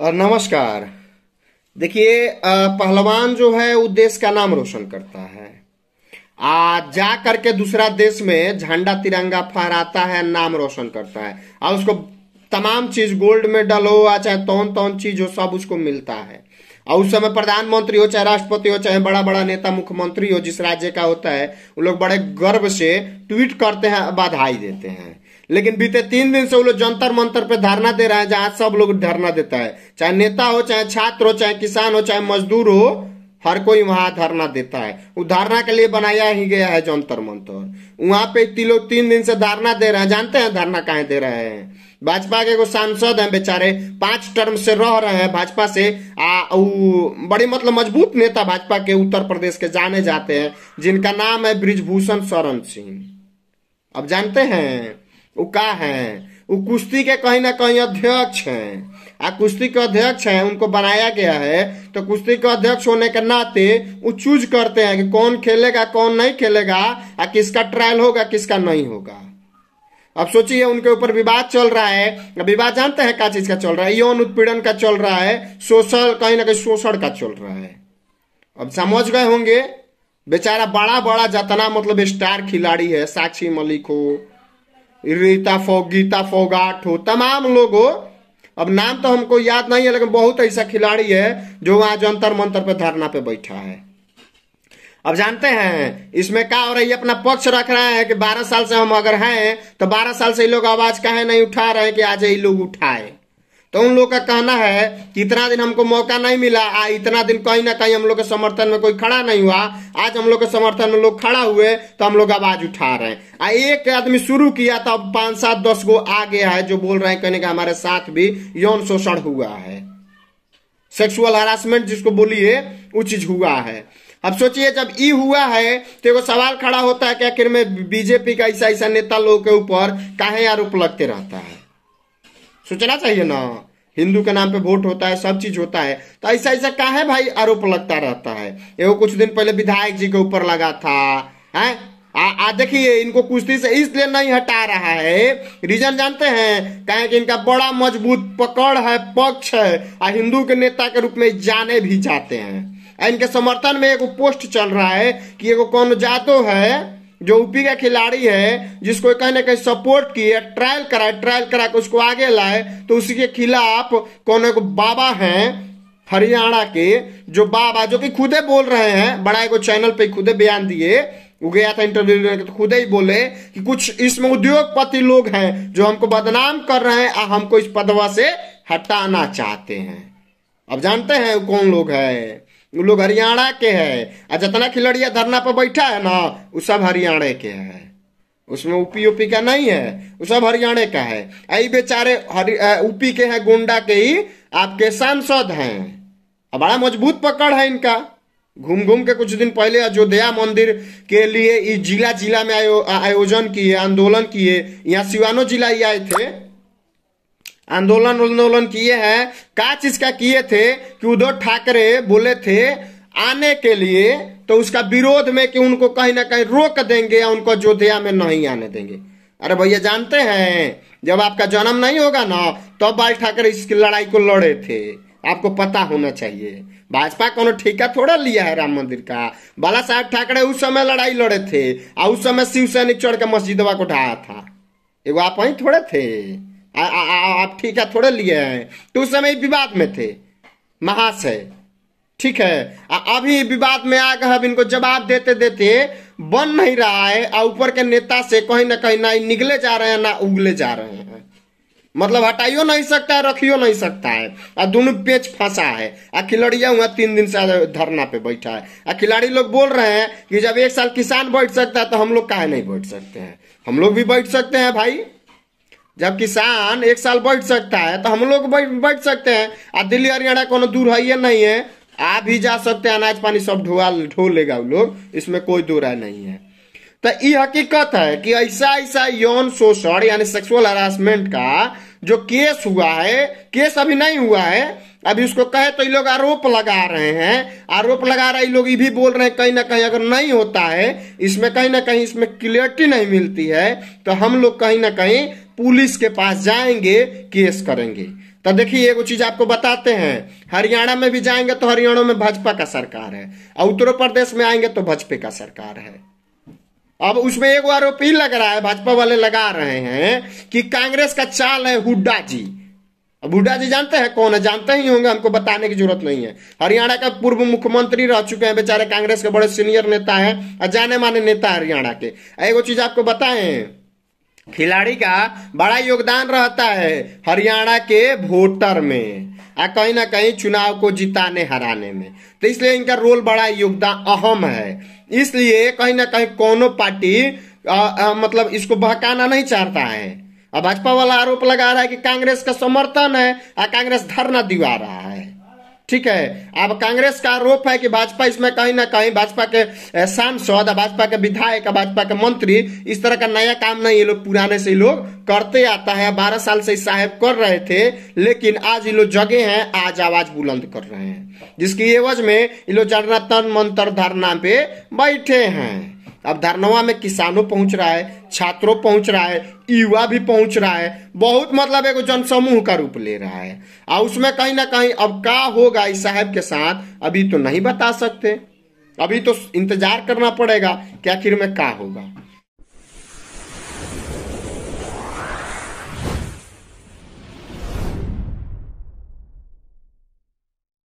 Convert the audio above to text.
और नमस्कार देखिए पहलवान जो है वो देश का नाम रोशन करता है आ जा करके दूसरा देश में झंडा तिरंगा फहराता है नाम रोशन करता है और उसको तमाम चीज गोल्ड मेडल हो या चाहे तौन तौन चीज हो सब उसको मिलता है और उस समय प्रधानमंत्री हो चाहे राष्ट्रपति हो चाहे बड़ा बड़ा नेता मुख्यमंत्री हो जिस राज्य का होता है वो लोग बड़े गर्व से ट्वीट करते हैं बधाई देते हैं लेकिन बीते तीन दिन से वो लोग जंतर मंतर पे धरना दे रहे हैं जहां सब लोग धरना देता है चाहे नेता हो चाहे छात्र हो चाहे किसान हो चाहे मजदूर हो हर कोई वहां धरना देता है वो धरना के लिए बनाया ही गया है जंतर मंतर वहां पे तीन लोग तीन दिन से धरना दे रहे हैं जानते हैं धरना कहा दे रहे हैं भाजपा के एगो सांसद हैं बेचारे पांच टर्म से रह रहे हैं भाजपा से आ बड़े मतलब मजबूत नेता भाजपा के उत्तर प्रदेश के जाने जाते हैं जिनका नाम है ब्रिजभूषण शरण सिंह अब जानते हैं वो का है वो कुश्ती के कहीं ना कहीं अध्यक्ष हैं आ कुश्ती के अध्यक्ष हैं उनको बनाया गया है तो कुश्ती के अध्यक्ष होने के नाते वो चूज करते हैं कि कौन खेलेगा कौन नहीं खेलेगा आ किसका ट्रायल होगा किसका नहीं होगा अब सोचिए उनके ऊपर विवाद चल रहा है विवाद जानते हैं क्या चीज का चल रहा है यौन उत्पीड़न का चल रहा है शोषण कहीं ना कहीं शोषण का चल रहा है अब समझ गए होंगे बेचारा बड़ा बड़ा जतना मतलब स्टार खिलाड़ी है साक्षी मलिक हो रीता फोग गीता फोगाट हो तमाम लोग हो अब नाम तो हमको याद नहीं है लेकिन बहुत ऐसा खिलाड़ी है जो वहां जंतर मंतर पर धरना पे बैठा है अब जानते हैं इसमें क्या हो रहा है अपना पक्ष रख रहे हैं कि 12 साल से हम अगर हैं तो 12 साल से ये लोग आवाज कहे नहीं उठा रहे कि आज ये लोग उठाए तो उन लोग का कहना है कि इतना दिन हमको मौका नहीं मिला आ इतना दिन कहीं ना कहीं हम लोग के समर्थन में कोई खड़ा नहीं हुआ आज हम लोग के समर्थन में लोग खड़ा हुए तो हम लोग आवाज उठा रहे हैं आ एक आदमी शुरू किया तो अब पांच सात दस गो आ गया है जो बोल रहे हैं कहने का हमारे साथ भी यौन शोषण हुआ है सेक्सुअल हरासमेंट जिसको बोलिए वो चीज हुआ है अब सोचिए जब ई हुआ है तो एगो सवाल खड़ा होता है कि आखिर में बीजेपी का ऐसा ऐसा नेता लोगों के ऊपर कहा आरोप लगते रहता है सोचना चाहिए ना हिंदू के नाम पे वोट होता है सब चीज होता है तो ऐसा ऐसा कहा है भाई आरोप लगता रहता है एगो कुछ दिन पहले विधायक जी के ऊपर लगा था है आ, आ देखिए इनको कुश्ती से इसलिए नहीं हटा रहा है रीजन जानते हैं कहे कि इनका बड़ा मजबूत पकड़ है पक्ष है और हिंदू के नेता के रूप में जाने भी जाते हैं इनके समर्थन में एक पोस्ट चल रहा है कि एगो कौन जातो है जो यूपी का खिलाड़ी है जिसको कहीं ना कहीं सपोर्ट किए ट्रायल कराए ट्रायल करा के उसको आगे लाए तो उसी के खिलाफ कौन को बाबा है हरियाणा के जो बाबा जो कि खुदे बोल रहे हैं बड़ा एगो चैनल पे खुदे बयान दिए वो गया था इंटरव्यू लेने तो खुद ही बोले कि कुछ इसमें उद्योगपति लोग हैं जो हमको बदनाम कर रहे हैं और हमको इस पदवा से हटाना चाहते हैं अब जानते हैं कौन लोग हैं लोग हरियाणा के है आ जितना खिलड़िया धरना पर बैठा है ना वो सब हरियाणा के है उसमें ऊपी यूपी का नहीं है वो सब हरियाणा का है आई बेचारे ऊपी के हैं गोंडा के ही आपके सांसद हैं बड़ा मजबूत पकड़ है इनका घूम घूम के कुछ दिन पहले अयोध्या मंदिर के लिए इस जिला जिला में आयो, आयोजन किए आंदोलन किए यहाँ सिवानो जिला ही आए थे आंदोलन आंदोलन किए हैं का चीज का किए थे कि उद्धव ठाकरे बोले थे आने के लिए तो उसका विरोध में कि उनको कहीं ना कहीं रोक देंगे या उनको अयोध्या में नहीं आने देंगे अरे भैया जानते हैं जब आपका जन्म नहीं होगा ना तब तो बाल ठाकरे इसकी लड़ाई को लड़े थे आपको पता होना चाहिए भाजपा को ठेका थोड़ा लिया है राम मंदिर का बाला साहब ठाकरे उस समय लड़ाई लड़े थे और उस समय शिवसैनिक चढ़ के मस्जिदवा को ढाया था एगो आप वहीं थोड़े थे आप ठीक है आप ठीका थोड़े लिए हैं तो उस समय विवाद में थे महाशय ठीक है अभी विवाद में आकर इनको जवाब देते देते बन नहीं रहा है और ऊपर के नेता से कहीं ना कहीं ना निकले जा रहे हैं ना उगले जा रहे हैं मतलब हटाइयो नहीं सकता है रखियो नहीं सकता है और दोनों पेच फंसा है आ खिलाड़िया हुआ तीन दिन से धरना पे बैठा है आ खिलाड़ी लोग बोल रहे हैं कि जब एक साल किसान बैठ सकता है तो हम लोग काहे नहीं बैठ सकते हैं हम लोग भी बैठ सकते हैं भाई जब किसान एक साल बैठ सकता है तो हम लोग बैठ सकते हैं आ दिल्ली हरियाणा को दूर है नहीं है आ भी जा सकते हैं अनाज पानी सब ढोआ ढो लेगा वो लोग इसमें कोई दो राय नहीं है तो ये हकीकत है कि ऐसा ऐसा यौन शोषण यानी सेक्सुअल हरासमेंट का जो केस हुआ है केस अभी नहीं हुआ है अभी उसको कहे तो ये लोग आरोप लगा रहे हैं आरोप लगा रहे लोग ये भी बोल रहे हैं कहीं ना कहीं अगर नहीं होता है इसमें कहीं ना कहीं इसमें क्लियरिटी नहीं मिलती है तो हम लोग कहीं ना कहीं पुलिस के पास जाएंगे केस करेंगे तो देखिए एक चीज आपको बताते हैं हरियाणा में भी जाएंगे तो हरियाणा में भाजपा का सरकार है और उत्तर प्रदेश में आएंगे तो भाजपा का सरकार है अब उसमें एक आरोप ही लग रहा है भाजपा वाले लगा रहे हैं कि कांग्रेस का चाल है हुड्डा जी अब हुड्डा जी जानते हैं कौन है जानते ही होंगे हमको बताने की जरूरत नहीं है हरियाणा का पूर्व मुख्यमंत्री रह चुके हैं बेचारे कांग्रेस के बड़े सीनियर नेता हैं और जाने माने नेता हरियाणा के एगो चीज आपको बताएं खिलाड़ी का बड़ा योगदान रहता है हरियाणा के वोटर में आ कहीं ना कहीं चुनाव को जिताने हराने में तो इसलिए इनका रोल बड़ा योगदान अहम है इसलिए कहीं ना कहीं कोनो पार्टी आ, आ, मतलब इसको बहकाना नहीं चाहता है अब भाजपा वाला आरोप लगा रहा है कि कांग्रेस का समर्थन है और कांग्रेस धरना दिवा रहा है ठीक है अब कांग्रेस का आरोप है कि भाजपा इसमें कहीं ना कहीं भाजपा के सांसद भाजपा के विधायक भाजपा के मंत्री इस तरह का नया काम नहीं ये लोग पुराने से लोग करते आता है बारह साल से साहब कर रहे थे लेकिन आज ये लोग जगे हैं आज आवाज बुलंद कर रहे हैं जिसकी एवज में ये लोग जनता मंत्र धरना पे बैठे हैं अब धरनवा में किसानों पहुंच रहा है छात्रों पहुंच रहा है युवा भी पहुंच रहा है बहुत मतलब एगो जनसमूह का रूप ले रहा है और उसमें कहीं ना कहीं अब का होगा इस साहब के साथ अभी तो नहीं बता सकते अभी तो इंतजार करना पड़ेगा कि आखिर में का होगा